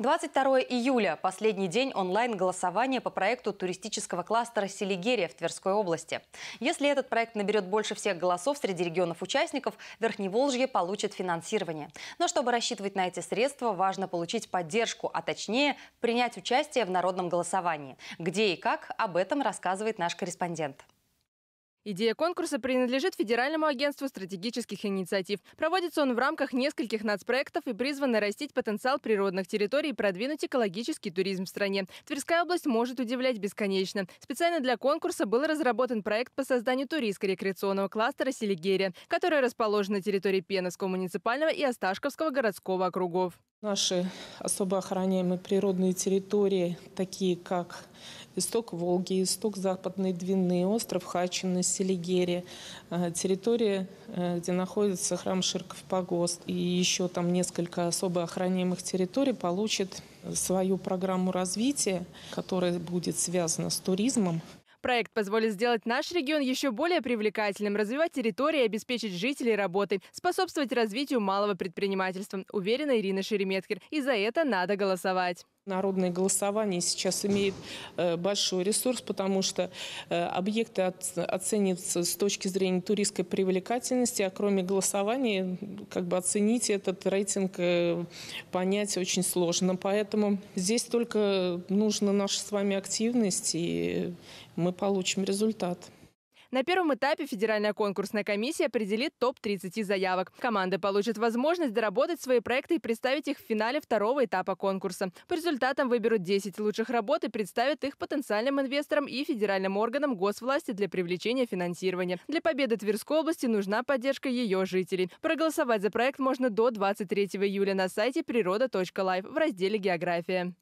22 июля – последний день онлайн-голосования по проекту туристического кластера «Селигерия» в Тверской области. Если этот проект наберет больше всех голосов среди регионов-участников, Верхневолжье получит финансирование. Но чтобы рассчитывать на эти средства, важно получить поддержку, а точнее принять участие в народном голосовании. Где и как – об этом рассказывает наш корреспондент. Идея конкурса принадлежит Федеральному агентству стратегических инициатив. Проводится он в рамках нескольких нацпроектов и призван нарастить потенциал природных территорий и продвинуть экологический туризм в стране. Тверская область может удивлять бесконечно. Специально для конкурса был разработан проект по созданию туристско-рекреационного кластера «Селигерия», который расположен на территории Пеновского муниципального и Осташковского городского округов. Наши особо охраняемые природные территории, такие как исток Волги, исток Западной Двины, остров Хачина, Селигерия, э, территория, э, где находится храм Ширков Погост и еще там несколько особо охраняемых территорий получит свою программу развития, которая будет связана с туризмом. Проект позволит сделать наш регион еще более привлекательным, развивать территории обеспечить жителей работой, способствовать развитию малого предпринимательства, уверена Ирина Шереметкер. И за это надо голосовать. Народное голосование сейчас имеет э, большой ресурс, потому что э, объекты оцениваются с точки зрения туристской привлекательности, а кроме голосования, как бы оценить этот рейтинг, э, понять очень сложно. Поэтому здесь только нужна наша с вами активность, и мы получим результат. На первом этапе федеральная конкурсная комиссия определит топ-30 заявок. Команды получат возможность доработать свои проекты и представить их в финале второго этапа конкурса. По результатам выберут 10 лучших работ и представят их потенциальным инвесторам и федеральным органам госвласти для привлечения финансирования. Для победы Тверской области нужна поддержка ее жителей. Проголосовать за проект можно до 23 июля на сайте природа.лайв в разделе «География».